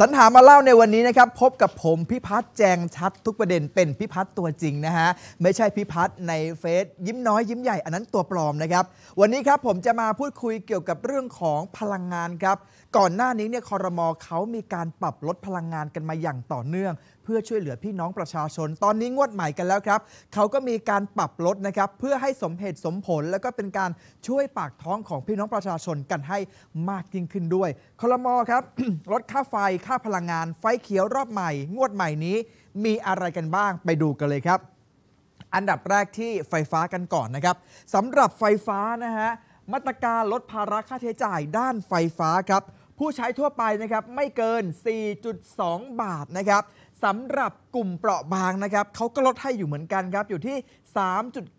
สรรหามาเล่าในวันนี้นะครับพบกับผมพิพัฒน์แจงชัดทุกประเด็นเป็นพิพัฒน์ตัวจริงนะฮะไม่ใช่พิพัฒน์ในเฟซยิ้มน้อย ยิ้มใหญ่อันนั้นตัวปลอมนะครับวันนี้ครับผมจะมาพูดคุยเกี่ยวกับเรื่องของพลังงานครับก่อนหน้านี้เนี่ยคอรมอเขามีการปรับลดพลังงานกันมาอย่างต่อเนื่อง เพื่อช่วยเหลือพี่น้องประชาชน ตอนนี้งวดใหม่กันแล้วครับเขาก็มีการปรับลดนะครับเพื่อให้สมเหตุสมผล แล้วก็เป็นการช่วยปากท้องของพี่น้องประชาชนกันให้มากยิ่งขึ้นด้วยคอรมอครับลดค่าไฟค่าพลังงาน ไฟเขียวรอบใหม่ งวดใหม่นี้มีอะไรกันบ้างไปดูกันเลยครับ อันดับแรกที่ไฟฟ้ากันก่อนนะครับสำหรับไฟฟ้านะฮะมาตรการลดภาระค่าใช้จ่ายด้านไฟฟ้าครับผู้ใช้ทั่วไปนะครับไม่เกิน 4.2 บาทนะครับสำหรับกลุ่มเปราะบางนะครับเขาก็ลดให้อยู่เหมือนกันครับอยู่ที่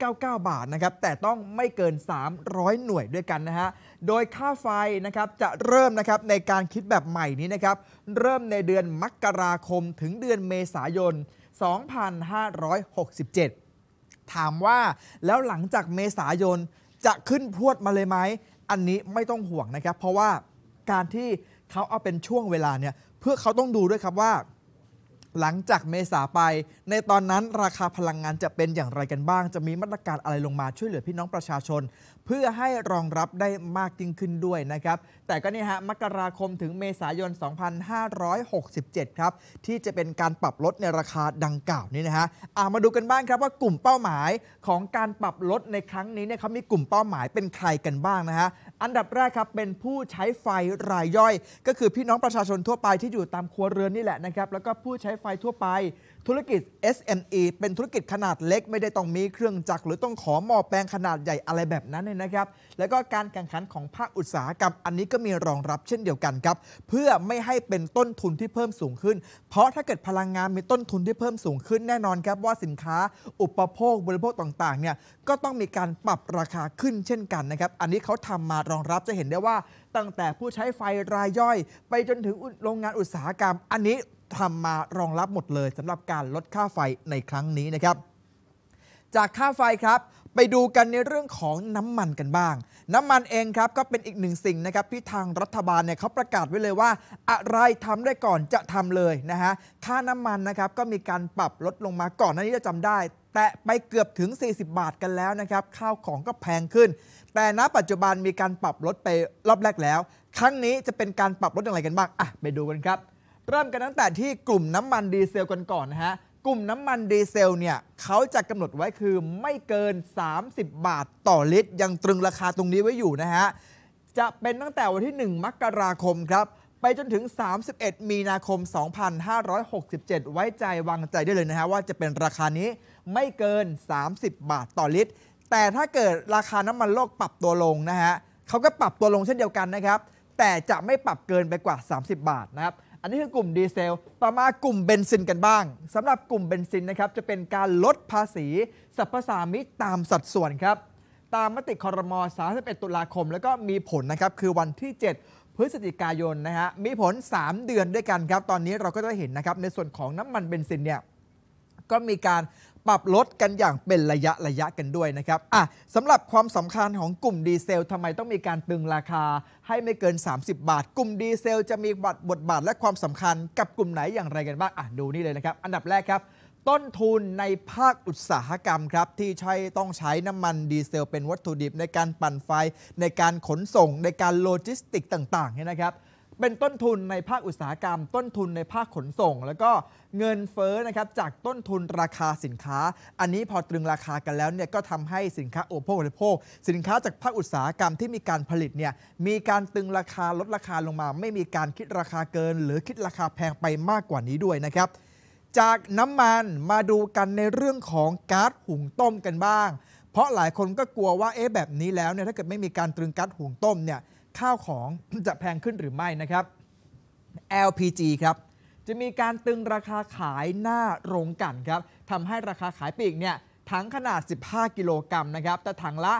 3.99 บาทนะครับแต่ต้องไม่เกิน 300 หน่วยด้วยกันนะฮะโดยค่าไฟนะครับจะเริ่มนะครับในการคิดแบบใหม่นี้นะครับเริ่มในเดือนมกราคมถึงเดือนเมษายน 2567 ถามว่าแล้วหลังจากเมษายน จะขึ้นพวดมาเลยไหม อันนี้ไม่ต้องห่วงนะครับ เพราะว่าการที่เขาเอาเป็นช่วงเวลาเนี่ยเพื่อเขาต้องดูด้วยครับว่าหลังจากเมษาไป ในตอนนั้นราคาพลังงานจะเป็นอย่างไรกันบ้าง จะมีมาตรการอะไรลงมาช่วยเหลือพี่น้องประชาชน เพื่อให้รองรับได้มากยิ่งขึ้นด้วยนะครับแต่ก็นี่ฮะมกราคมถึงเมษายน 2567ครับที่จะเป็นการปรับลดในราคาดังกล่าวนี้นะฮะมาดูกันบ้างครับว่ากลุ่มเป้าหมายของการปรับลดในครั้งนี้เนี่ยเขามีกลุ่มเป้าหมายเป็นใครกันบ้างนะฮะอันดับแรกครับเป็นผู้ใช้ไฟรายย่อย ก็คือพี่น้องประชาชนทั่วไปที่อยู่ตามครัวเรือนนี่แหละนะครับแล้วก็ผู้ใช้ไฟทั่วไป ธุรกิจ SME เป็นธุรกิจขนาดเล็กไม่ได้ต้องมีเครื่องจักรหรือต้องขอหมอแปลงขนาดใหญ่อะไรแบบนั้นเลยนะครับ แล้วก็การแข่งขันของภาคอุตสาหกรรม อันนี้ก็มีรองรับเช่นเดียวกันครับ เพื่อไม่ให้เป็นต้นทุนที่เพิ่มสูงขึ้น เพราะถ้าเกิดพลังงานมีต้นทุนที่เพิ่มสูงขึ้นแน่นอนครับว่าสินค้าอุปโภคบริโภคต่างๆเนี่ยก็ต้องมีการปรับราคาขึ้นเช่นกันนะครับ อันนี้เขาทำมารองรับจะเห็นได้ว่าตั้งแต่ผู้ใช้ไฟรายย่อย ไปจนถึงโรงงานอุตสาหกรรม อันนี้ทำมารองรับหมดเลยสำหรับการลดค่าไฟในครั้งนี้นะครับจากค่าไฟครับไปดูกันในเรื่องของน้ำมันกันบ้าง น้ำมันเองครับก็เป็นอีกหนึ่งสิ่งนะครับที่ทางรัฐบาลเนี่ยเขาประกาศไว้เลยว่า อะไรทำได้ก่อนจะทำเลยนะฮะค่าน้ำมันนะครับก็มีการปรับลดลงมาก่อนหน้านี้จะจำได้ แต่ไปเกือบถึง 40 บาทกันแล้วนะครับข้าวของก็แพงขึ้น แต่ณปัจจุบันมีการปรับลดไปรอบแรกแล้ว ครั้งนี้จะเป็นการปรับลดอย่างไรกันบ้างอ่ะไปดูกันครับ เริ่มกันตั้งแต่ที่กลุ่มน้ำมันดีเซลกันก่อนนะฮะกลุ่มน้ำมันดีเซลเนี่ยเขาจะกำหนดไว้คือไม่เกิน 30 บาทต่อลิตรยังตรึงราคาตรงนี้ไว้อยู่นะฮะจะเป็นตั้งแต่วันที่ 1 มกราคมครับ ไปจนถึง 31 มีนาคม 2567 ไว้ใจวางใจได้เลยนะฮะว่าจะเป็นราคานี้ไม่เกิน 30 บาทต่อลิตรแต่ถ้าเกิดราคาน้ำมันโลกปรับตัวลงนะฮะเขาก็ปรับตัวลงเช่นเดียวกันนะครับ แต่จะไม่ปรับเกินไปกว่า 30 บาทนะครับอันนี้คือกลุ่มดีเซลต่อมากลุ่มเบนซินกันบ้าง สำหรับกลุ่มเบนซินนะครับ จะเป็นการลดภาษีสรรพสามิต ตามสัดส่วนครับ ตามมติคอรมอ31 ตุลาคม แล้วก็มีผลนะครับ คือวันที่ 7 พฤศจิกายนนะฮะ มีผล 3 เดือนด้วยกันครับ ตอนนี้เราก็จะเห็นนะครับ ในส่วนของน้ำมันเบนซินเนี่ย ก็มีการปรับลดกันอย่างเป็นระยะระยะกันด้วยนะครับอ่ะสำหรับความสำคัญของกลุ่มดีเซลทำไมต้องมีการตึงราคาให้ไม่เกิน 30 บาท กลุ่มดีเซลจะมีบทบทบาทและความสำคัญกับกลุ่มไหนอย่างไรกันบ้าง อ่ะดูนี่เลยนะครับ อันดับแรกครับ ต้นทุนในภาคอุตสาหกรรมครับ ที่ใช้ต้องใช้น้ำมันดีเซลเป็นวัตถุดิบ ในการปั่นไฟ ในการขนส่งในการโลจิสติกต่างๆเนี่ยนะครับเป็นต้นทุนในภาคอุตสาหกรรม ต้นทุนในภาคขนส่ง แล้วก็เงินเฟ้อนะครับจากต้นทุนราคาสินค้า อันนี้พอตรึงราคากันแล้วเนี่ยก็ทำให้สินค้าโอโภคบริโภคสินค้าจากภาคอุตสาหกรรมที่มีการผลิตเนี่ยมีการตรึงราคาลดราคาลงมาไม่มีการคิดราคาเกินหรือคิดราคาแพงไปมากกว่านี้ด้วยนะครับ จากน้ำมันมาดูกันในเรื่องของก๊าซหุงต้มกันบ้าง เพราะหลายคนก็กลัวว่าเอ๊ะแบบนี้แล้วเนี่ยถ้าเกิดไม่มีการตรึงก๊าซหุงต้มเนี่ยข้าวของจะแพงขึ้นหรือไม่นะครับ LPG ครับ จะมีการตึงราคาขายหน้าโรงกันครับทำให้ราคาขายปีกเนี่ยถังขนาด 15 กิโลกรัมนะครับ แต่ถังละ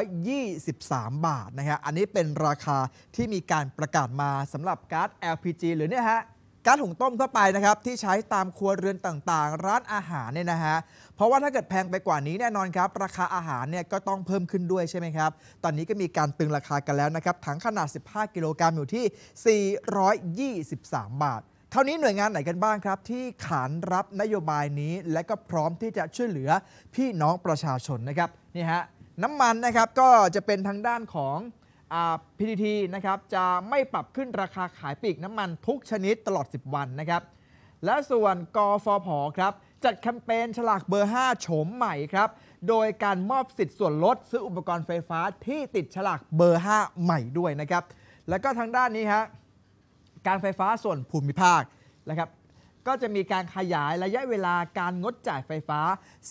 423 บาทนะครับอันนี้เป็นราคาที่มีการประกาศมาสำหรับก๊าซ LPG หรือเนี่ยฮะการหุงต้มทั่วไปนะครับที่ใช้ตามครัวเรือนต่าง ๆ ร้านอาหารเนี่ยนะฮะเพราะว่าถ้าเกิดแพงไปกว่านี้แน่นอนครับราคาอาหารเนี่ยก็ต้องเพิ่มขึ้นด้วยใช่ไหมครับตอนนี้ก็มีการตึงราคากันแล้วนะครับถังขนาด 15 กิโลกรัมอยู่ที่ 423 บาทท่านี้หน่วยงานไหนกันบ้างครับที่ขานรับนโยบายนี้และก็พร้อมที่จะช่วยเหลือพี่น้องประชาชนนะครับนี่ฮะน้ำมันนะครับก็จะเป็นทางด้านของพีทีทีนะครับจะไม่ปรับขึ้นราคาขายปีกน้ำมันทุกชนิดตลอด 10 วันนะครับ และส่วนกฟผครับจัดแคมเปญฉลากเบอร์ 5 โฉมใหม่ครับ โดยการมอบสิทธิ์ส่วนลดซื้ออุปกรณ์ไฟฟ้าที่ติดฉลากเบอร์ 5 ใหม่ด้วยนะครับ แล้วก็ทางด้านนี้ฮะการไฟฟ้าส่วนภูมิภาคนะครับก็จะมีการขยายระยะเวลาการงดจ่ายไฟฟ้า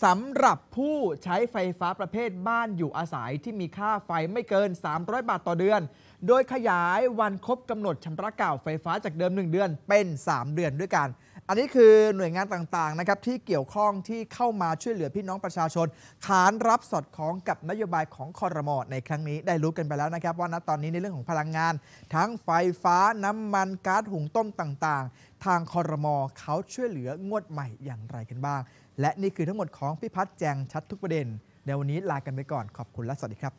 สำหรับผู้ใช้ไฟฟ้าประเภทบ้านอยู่อาศัยที่มีค่าไฟไม่เกิน 300 บาทต่อเดือน โดยขยายวันครบกำหนดชำระเก่าไฟฟ้าจากเดิม 1 เดือนเป็น 3 เดือนด้วยกันอันนี้คือหน่วยงานต่างๆนะครับที่เกี่ยวข้องที่เข้ามาช่วยเหลือพี่น้องประชาชน ขานรับสอดคล้องกับนโยบายของคอรมอในครั้งนี้ได้รู้กันไปแล้วนะครับ ว่าณตอนนี้ในเรื่องของพลังงาน ทั้งไฟฟ้าน้ำมันก๊าซหุงต้มต่าง ๆ ทางคอรมอเขาช่วยเหลืองวดใหม่อย่างไรกันบ้าง และนี่คือทั้งหมดของพี่พัฒน์แจงชัดทุกประเด็นในวันนี้ลากันไปก่อนขอบคุณและสวัสดีครับ